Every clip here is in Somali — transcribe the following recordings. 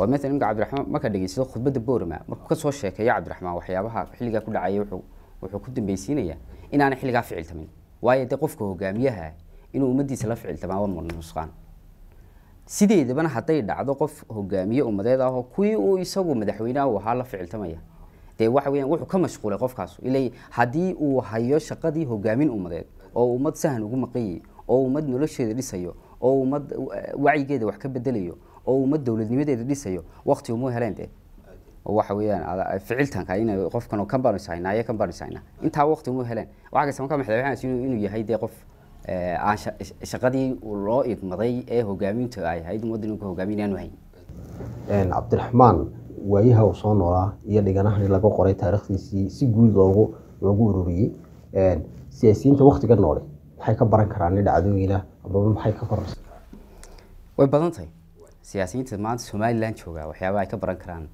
oo مثلا magaca Cabdiraxmaan marka dhageysado khudbada Boorama markuu ka soo sheekay Cabdiraxmaan waxyaabaha xilliga ku dhacay wuxuu wuxuu ku dambaysiinaya in aan xilliga ficiltamin waayo de qofka hogaamiyaha inuu ummadiisa la ficiltamaa waa nusqaan sideedaba haday dhacdo qof hogaamiye ummadeed ah kuwii uu isagu madaxweynaha waxa la ficiltamaya de waxa weeyaan wuxuu ka mashquulay qofkaas ilay hadii uu hayo shaqadii hogaamin ummadeed oo ummad sahlan ugu maqayay oo ummad nolosheeda dhisayo oo ummad wacyigeeda wax ka bedelayo oo ummad dowladnimadeeda dhisayo waqti uma heleen dee waxa weeyaan ficiltanka in qofkan kan baanu ishaynaa intaa waqti uma heleen waxaa ka maxday waxaan inuu yahay dee qof eh, aan shaqadii loo idmaday ee hogaamintu ay ahayd ummadda ka hoggaamin aanu hayn cabdiraxmaan waayaha uu soo noolaa iyo dhiganahani laga qoray taarikhdiisii si guud loogu loogu ururiyey siyaasiyiinta waktiga noole maxay ka baran karaan dhacdooyina ama maxay ka kororsan way badan tahay siyaasiyiinta maanta somalilan jooga waxyaabaha ay ka baran karaan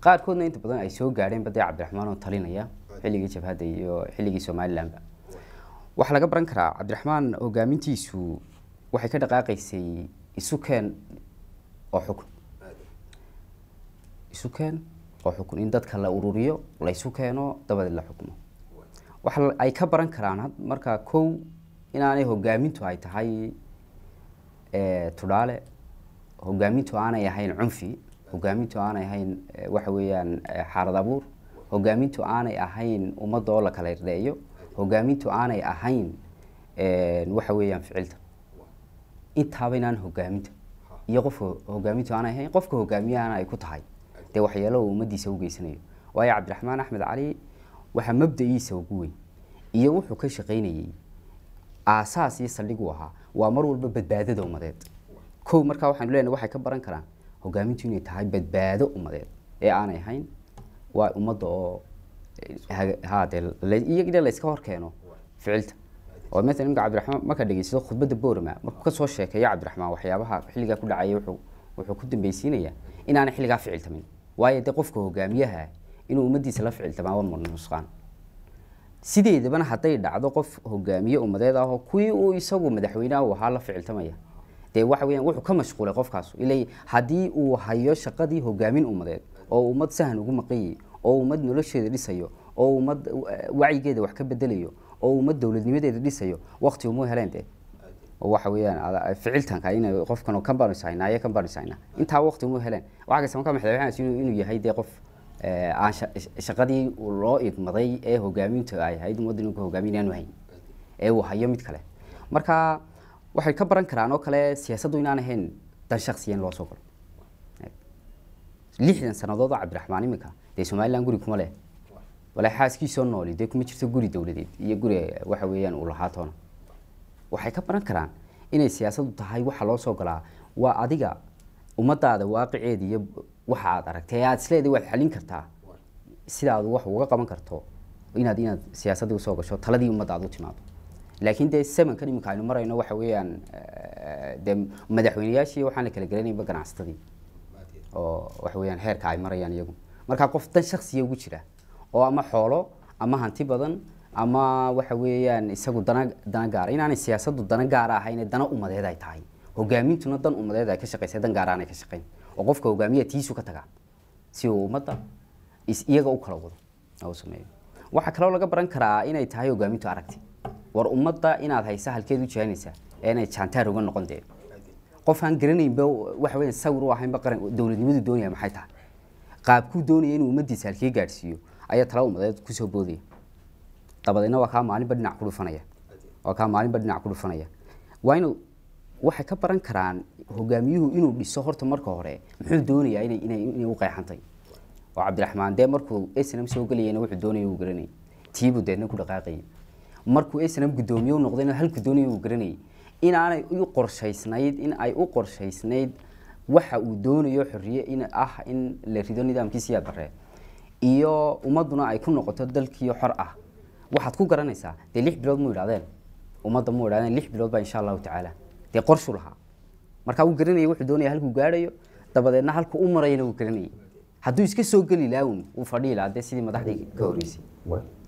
qaarkoodna inta badan ay soo gaadheen badee cabdiraxmaan oo talinaya xilligii jabhadda iyo xilligii somalilanba waxaa laga baran karaa cabdiraxmaan hogaamintiisu waxay ka dhaqaaqaysay isu keen oo xukun isu oo xukun in dadka la ururiyo la keeno dabadeed la xukmo waxa ay ka baran karaan markaa kow inaanay hogaamintu ay tahay eh, tudhaale هجاميتو أنا يا هين عنفي هجاميتو أنا يا هين وحويا حاردابور هجاميتو أنا يا هين ومضولا كالايريو هجاميتو أنا يا هين وحويا فيلت إت هاوينا هجاميتو يغفو هجاميتو أنا هين غفو هجامي أنا يكوت هاي تي وحيالو مدي سوقي سنين ويا عبد الرحمن أحمد علي وها مبدئي سوقوي يغفو كشي غيني أساسي صليقوها وأمروا بالبادة ومدات ko markaa waxaan leenahay waxay ka baran karaan hogaamintu inay tahay badbaado ummadeed ee aanay ahayn waa ummadda oo haadee iyagina layska horkeeno ficilta oo maalan imka cabdiraxmaan marka dhegeysado khudbadda boorama markuu kasoo sheekeeyo cabdiraxmaan waxyaabaha xilligaa ku dhacaya wuxuu wuxuu ku dambeysiinayaa inaanay xilligaa ficiltamin waayo dee qofka hogaamiyaha inuu ummaddiisa la ficiltamaa war nusqaan sideedabana hadday dhacdo qof hogaamiye ummadeed ah oo kuwii uu isagu madaxweyneha u ahaa la ficiltamaya dee waxa weyaan wuxuu ka mashquulay qofkaas ilay haddii uu hayo shaqadii hogaamin ummadeed oo ummad sahan ugu maqanyay oo ummad nolosheeda dhisayo oo ummad wacyigeeda wax ka bedelayo oo ummad dowladnimadeeda dhisayo wakti umu heleen dee waxa weyaan ficiltanka in qofkan kan baanu ishaynaa intaa wakti umu heleen waxa kasta ka maxay inuu yahay dee qof e, aan shaqadii loo idmaday ee hogaaminta ay ahayd ummadda inuu ka hogaamina aanu hayn ee uu hayo mid kale marka waxay ka baran karaan oo kale siyaasaddu inaan ahayn dan shaksiyan loo soo galo lixdan sanadood oo cabdiraxmaan iminka dee somalilan guri kuma leh walaa xaaskiisoo nooli dee kuma jirto guri dowladeed iyo guri waxa weeyaan uu lahaa waxay ka baran karaan inay siyaasaddu tahay waxa loo soo galaa waa adiga ummadaada waaqiceed iyo waxa aad aragtay aada isleeday waad xalin kartaa sidaad wax uga qaban karto inaad inaad siyaasadii usoo gasho taladii ummadda u timaado لكن ده السمن كان يمكن مرة إنه واحد ويان يعني دم مدحوني يا شيء وحنا كل جراني بقنا عصتي أو واحد ويان يعني هير كاي مرة يعني يقوم مرة كقف تن شخص يوجي له أو أما حاله أما هنتي بدن أما واحد ويان يعني يسقو دنا دنا جار إن يعني السياسة دو دنا جارا هاي إن دنا أمة هذا يتعي هو جامين تنا دنا أمة هذا كشقي سيدن جارا أنا كشقي وقف كهو جامية تيسو كتجا سيو مطا إس إيه كأو كلاو أو سمعي واحد كلاو لقى بران كرا إن يتعي هو جامين تعرقتي war ummadda inaad haysa halkeed u jihaanaysaa ee jaantaar uga noqon dee qofaan garanaynba waxa sawir u ahaynba qaran dowladnimadu doonaya maxay tahay qaabkuu doonaya inuu ummaddiisa halkii gaadhsiiyo ayaa tala ummadeed kusoo boodaya dabadeedna waa kaa maalinba dhinac ku dhufanaya waa kaa maalinba dhinac ku dhufanaya waa inuu waxay ka baran karaan hogaamiyuhu inuu dhiso horta marka hore muxuu doonayaa inay u qeexantay oo cabdiraxmaan dee markuu snm soo gelayana wuxuu doonaya uu garanayay tiibuu deedna ku dhaqaaqayay markuu aysan gudoomiye noqdeen hal gudooniye uu garanayay in aanay u qorshaysnayd in ay u qorshaysnayd waxa uu doonayo xorriye in ah in la rido nidaamkiisa bare iyo ummaduna ay ku noqoto dalkii xor ah waxaad ku garanaysaa dee lix bilood muu yidhahdeen ummadda muu yidhahdeen lix bilood baa insha allahu tacaala dee qorshu lahaa marka uu garanayay wuxuu doonaya halkuu gaadhayo dabadeedna halkuu u marayana uu garanayay hadduu iska soo geli lahaa uun uu fadhiyi lahaa dee sidii madaxdii ka horreysay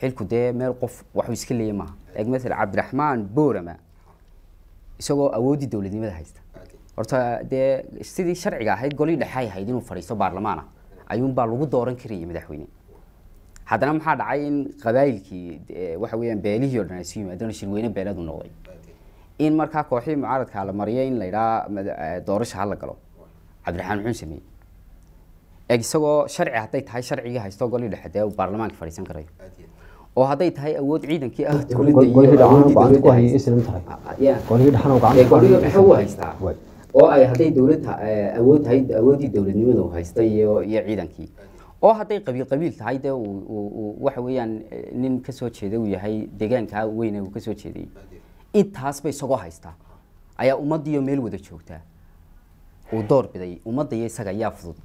xilku dee meel qof waxuu iska leeya maaha eg maala cabdiraxmaan boorama isagoo awooddii dowladnimada haysta horta dee sidii sharciga ahayd golii dhexay ahayd inuu fadhiisto baarlamaana ayuunbaa lagu dooran karaya madaxweyne haddana maxaa dhacay in qabaayilkii waxa weyaan beelihii o dhan aysu yimaadeen shirweyne beeladu noqday in markaa kooxihii mucaaradkaa la mariyay in la e, doorasha hala galo cabdiraxmaan muxuu sameeyey eeg isagoo sharci hadday tahay sharcigii haysto golii dhexe dee baarlamaanka fadhiisan karayo oo hadday tahay awood ciidankii ah, ah, ah oo ay hadday dowladda eh, awood tahay awooddii dowladnimada uu haystay iyo ciidankii oo hadday qabiil qabiil tahay dee waxa weeyaan eh, nin kasoo soo jeeda uu yahay deegaanka weyne uu ka jeeday intaasba isagoo haystaa ayaa ummaddiiyo meel wada joogtaa uu door biday ummadda iyo isaga yaa fudud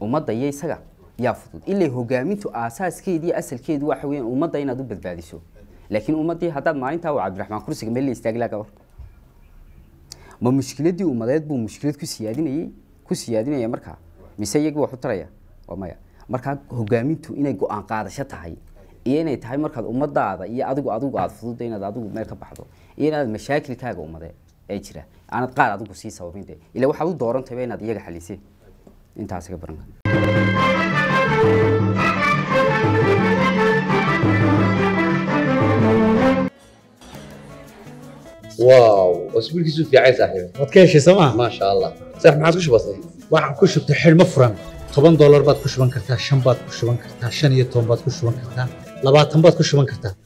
ummadda iyo isaga يا فضود إلا هجاميته أساس كيد أصل كيد وحويه ومضينا ضد بذبادشوا لكن أمتي هذا ما عندها وعبد الرحمن كرسي قبل اللي استقلا كور ما مشكلة دي ومضيت بمشكلة كسيادين أي كسيادين يا مركها مسيج وحط رأيه وما يا مركها هجاميته إنا جو أنقاض شتهاي إيه نيت هاي مركها أمضى هذا إيه أدوك أدوك أدوك فضود دينا أدوك مركها بحضو إيه نا المشاكل كهاج أمضى أجرة أنا قاعد أدوك سيسا وبيندي إلا وحول دورن تبين أدي حليسي انت عسك برنا واو اسبوع كيسو في عايز صاحبي ودكيش سما ما شاء الله صح ما عادش بسيط waxaan ku shubtay xilmo furan toban doolar baad ku shuban kartaa shan baad ku shuban kartaa shan iyo toban baad ku shuban kartaa labaatan baad ku shuban kartaa